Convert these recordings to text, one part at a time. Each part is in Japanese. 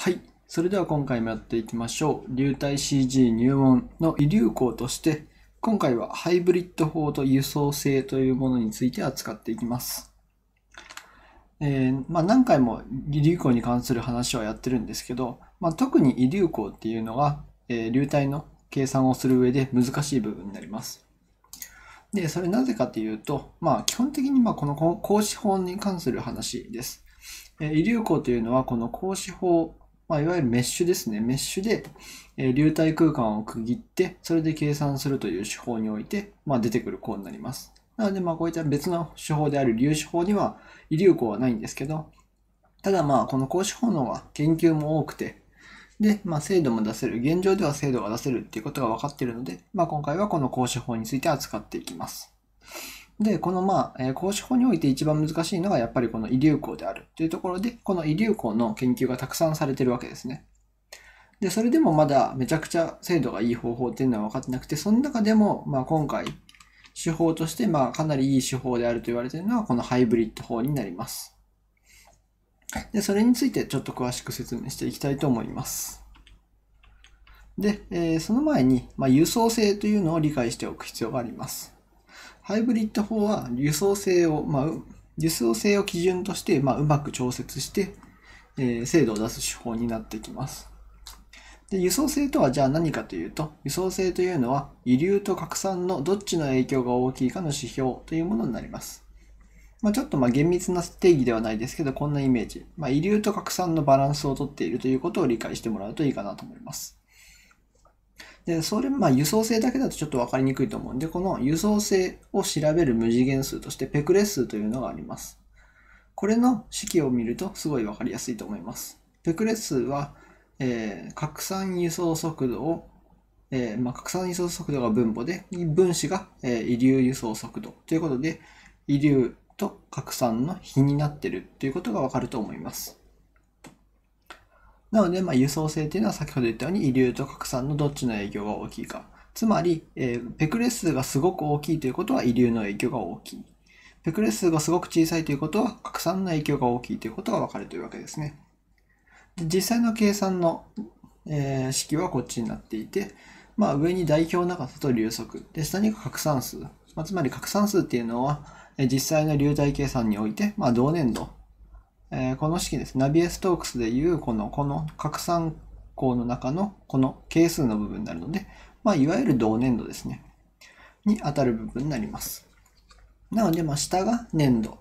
はい。それでは今回もやっていきましょう。流体 CG 入門の遺留校として、今回はハイブリッド法と輸送性というものについて扱っていきます。えー、まあ、何回も遺留行に関する話はやってるんですけど、まあ、特に遺留校っていうのが、えー、流体の計算をする上で難しい部分になります。で、それなぜかというと、まあ、基本的にまこの格子法に関する話です。え遺留行というのはこの格子法まあ、いわゆるメッシュですね。メッシュで、え流体空間を区切って、それで計算するという手法において、まあ、出てくる項になります。なので、まあ、こういった別の手法である粒子法には、異流項はないんですけど、ただまあ、この格子法の方が研究も多くて、で、まあ、精度も出せる。現状では精度が出せるっていうことが分かっているので、まあ、今回はこの格子法について扱っていきます。で、このまあ、えー、公法において一番難しいのがやっぱりこの遺留校であるというところで、この遺留校の研究がたくさんされてるわけですね。で、それでもまだめちゃくちゃ精度がいい方法っていうのは分かってなくて、その中でも、まあ今回、手法として、まあかなりいい手法であると言われているのは、このハイブリッド法になります。で、それについてちょっと詳しく説明していきたいと思います。で、えー、その前に、まあ、輸送性というのを理解しておく必要があります。ハイブリッド法は輸送性を、まあ、輸送性を基準として、まあ、うまく調節して、えー、精度を出す手法になってきます。で輸送性とはじゃあ何かというと、輸送性というのは、遺流と拡散のどっちの影響が大きいかの指標というものになります。まあ、ちょっとまあ厳密な定義ではないですけど、こんなイメージ。まあ、遺留と拡散のバランスをとっているということを理解してもらうといいかなと思います。で、それ、まあ、輸送性だけだとちょっと分かりにくいと思うんで、この輸送性を調べる無次元数として、ペクレ数というのがあります。これの式を見ると、すごい分かりやすいと思います。ペクレ数は、えー、拡散輸送速度を、えー、まあ、拡散輸送速度が分母で、分子が、えー、遺留輸送速度ということで、遺留と拡散の比になってるということが分かると思います。なので、まあ、輸送性っていうのは先ほど言ったように、遺留と拡散のどっちの影響が大きいか。つまり、えー、ペクレス数がすごく大きいということは遺留の影響が大きい。ペクレス数がすごく小さいということは拡散の影響が大きいということがわかるというわけですね。で実際の計算の、えー、式はこっちになっていて、まあ、上に代表長さと流速。で、下に拡散数。まあ、つまり拡散数っていうのは、実際の流体計算において、まあ、同年度えー、この式です。ナビエストークスでいう、この、この拡散項の中のこの係数の部分になるので、まあ、いわゆる同年度ですね。に当たる部分になります。なので、まあ、下が年度。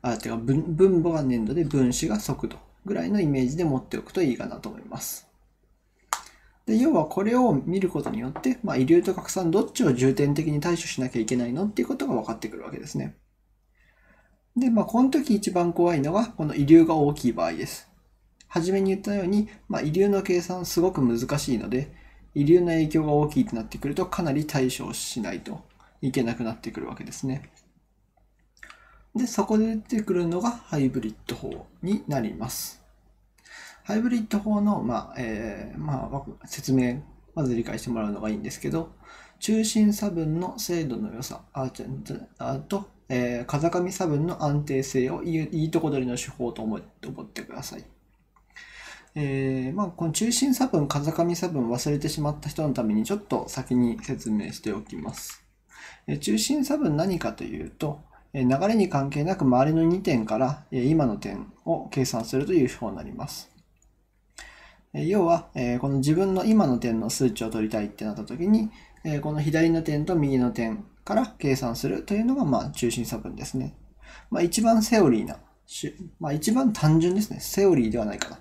あ、てか分、分母が年度で分子が速度ぐらいのイメージで持っておくといいかなと思います。で、要はこれを見ることによって、まあ、遺留と拡散どっちを重点的に対処しなきゃいけないのっていうことが分かってくるわけですね。で、まあ、この時一番怖いのが、この遺留が大きい場合です。はじめに言ったように、まあ、遺留の計算すごく難しいので、遺留の影響が大きいとなってくると、かなり対処しないといけなくなってくるわけですね。で、そこで出てくるのがハイブリッド法になります。ハイブリッド法の、まあ、えー、まあ、説明、まず理解してもらうのがいいんですけど、中心差分の精度の良さああとえー、風上差分の安定性をいいとこ取りの手法と思ってください。えー、まあ、この中心差分、風上差分忘れてしまった人のためにちょっと先に説明しておきます。えー、中心差分何かというと、え流れに関係なく周りの2点から、え今の点を計算するという手法になります。え要は、えこの自分の今の点の数値を取りたいってなった時に、えー、この左の点と右の点から計算するというのが、まあ、中心差分ですね。まあ、一番セオリーな、まあ、一番単純ですね。セオリーではないかな。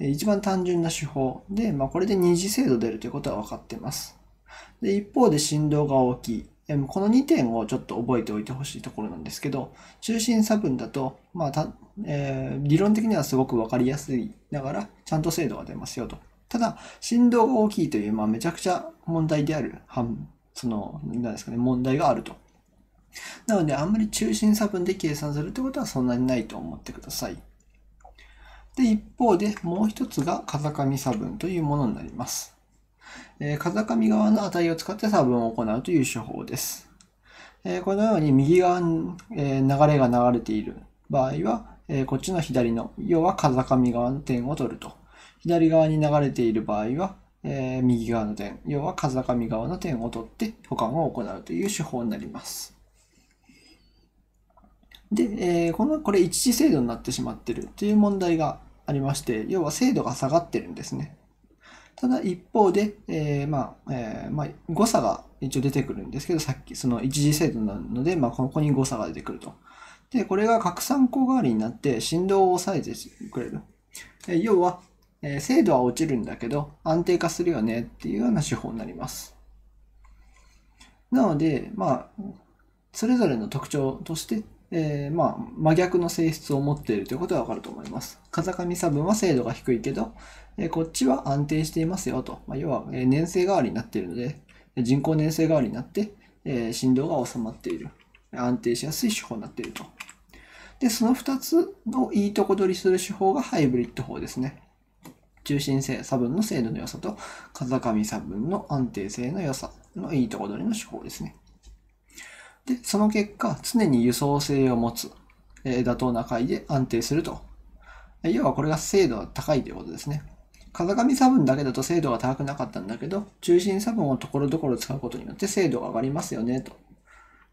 えー、一番単純な手法で、まあ、これで二次精度出るということは分かっています。で、一方で振動が大きい。この2点をちょっと覚えておいてほしいところなんですけど、中心差分だと、まあたえー、理論的にはすごく分かりやすいながら、ちゃんと精度が出ますよと。ただ、振動が大きいという、まあ、めちゃくちゃ問題である、その、何ですかね、問題があると。なので、あんまり中心差分で計算するってことはそんなにないと思ってください。で、一方で、もう一つが風上差分というものになります。えー、風上側の値を使って差分を行うという手法です。えー、このように右側に、え流れが流れている場合は、えこっちの左の、要は風上側の点を取ると。左側に流れている場合は、えー、右側の点、要は風上側の点を取って保管を行うという手法になります。で、えー、この、これ一次精度になってしまってるという問題がありまして、要は精度が下がってるんですね。ただ一方で、えー、まあ、えー、まあ、誤差が一応出てくるんですけど、さっきその一次精度なので、まあ、ここに誤差が出てくると。で、これが拡散光代わりになって振動を抑えてくれる。えー、要は、えー、精度は落ちるんだけど安定化するよねっていうような手法になります。なので、まあ、それぞれの特徴として、えー、まあ、真逆の性質を持っているということがわかると思います。風上差分は精度が低いけど、えー、こっちは安定していますよと。まあ、要は、え粘性代わりになっているので、人工粘性代わりになって、え振動が収まっている。安定しやすい手法になっていると。で、その2つのいいとこ取りする手法がハイブリッド法ですね。中心性、差分の精度の良さと、風上差分の安定性の良さのいいとこ取りの手法ですね。で、その結果、常に輸送性を持つ、え妥当な回で安定すると。要はこれが精度が高いということですね。風上差分だけだと精度が高くなかったんだけど、中心差分をところどころ使うことによって精度が上がりますよね、と。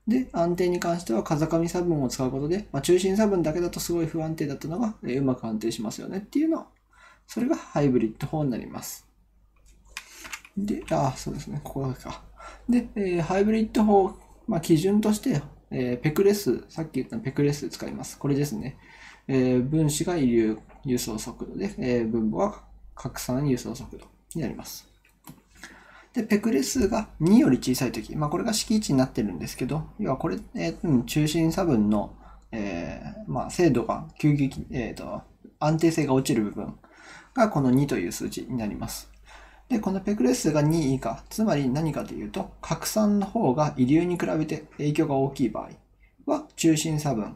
で、安定に関しては風上差分を使うことで、まあ、中心差分だけだとすごい不安定だったのが、えうまく安定しますよねっていうのをそれがハイブリッド法になります。で、あ、そうですね、ここだけか。で、えー、ハイブリッド法、まあ、基準として、えー、ペクレス、さっき言ったペクレス使います。これですね。えー、分子が輸輸送速度で、えー、分母が拡散輸送速度になります。で、ペクレ数が2より小さいとき、まあ、これが式位置になってるんですけど、要はこれ、えー、中心差分の、えーまあ、精度が急激、えーと、安定性が落ちる部分がこの2という数値になります。で、このペクレスが2以下、つまり何かというと、核酸の方が遺留に比べて影響が大きい場合は中心差分。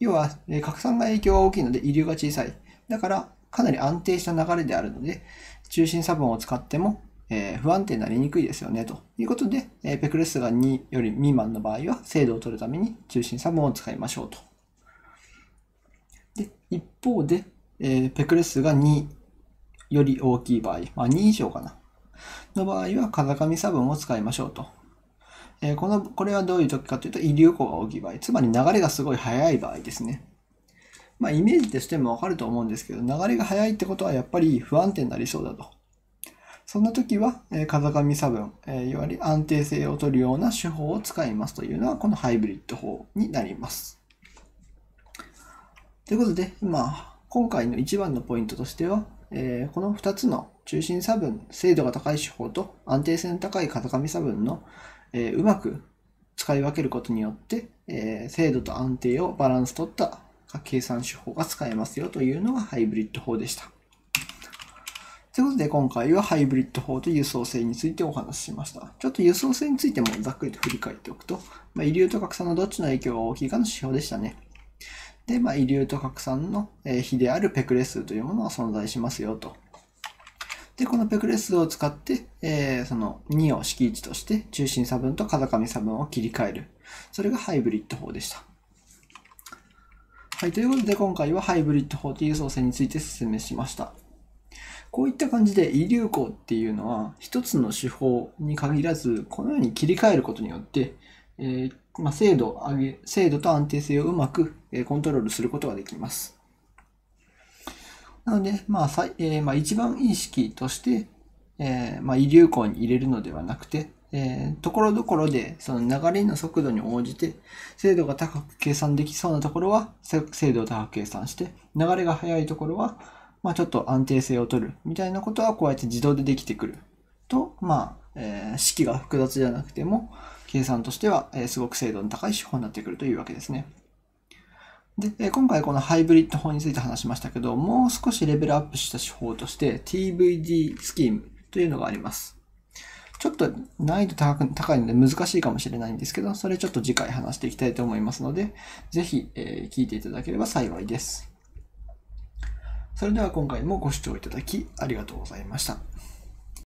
要は、核酸が影響が大きいので遺留が小さい。だから、かなり安定した流れであるので、中心差分を使っても、え不安定になりにくいですよね、ということで、えペクレスが2より未満の場合は、精度を取るために中心差分を使いましょうと。で、一方で、えペクレスが2より大きい場合、まあ、2以上かな。の場合は風上差分を使いましょうと。えー、この、これはどういう時かというと、遺留庫が大きい場合、つまり流れがすごい速い場合ですね。まあ、イメージとしてもわかると思うんですけど、流れが速いってことはやっぱり不安定になりそうだと。そんな時は、えー、風上差分、えー、いわゆる安定性を取るような手法を使いますというのは、このハイブリッド法になります。ということで、まあ、今回の一番のポイントとしては、えこの2つの中心差分、精度が高い手法と安定性の高い型紙差分の、えうまく使い分けることによって、え精度と安定をバランス取った計算手法が使えますよというのがハイブリッド法でした。ということで今回はハイブリッド法と輸送性についてお話ししました。ちょっと輸送性についてもざっくりと振り返っておくと、まあ、遺留と拡散のどっちの影響が大きいかの指標でしたね。で、まあ、遺留と拡散の比であるペクレ数というものが存在しますよと。で、このペクレ数を使って、えー、その2を式位置として中心差分と風上差分を切り替える。それがハイブリッド法でした。はい、ということで今回はハイブリッド法という操作について説明しました。こういった感じで遺留項っていうのは一つの手法に限らずこのように切り替えることによってえー、まあ、精度上げ、精度と安定性をうまく、えコントロールすることができます。なので、まあ、さえー、まあ、一番いい式として、えまあ、遺留校に入れるのではなくて、えところどころでその流れの速度に応じて精度が高く計算できそうなところは精度を高く計算して流れが速いところは、まあ、ちょっと安定性を取るみたいなことはこうやって自動でできてくると、まあえー、式が複雑じゃなくても、計算としては、えすごく精度の高い手法になってくるというわけですね。で、今回このハイブリッド法について話しましたけど、もう少しレベルアップした手法として TVD スキームというのがあります。ちょっと難易度高く高いので難しいかもしれないんですけど、それちょっと次回話していきたいと思いますので、ぜひ、え聞いていただければ幸いです。それでは今回もご視聴いただきありがとうございました。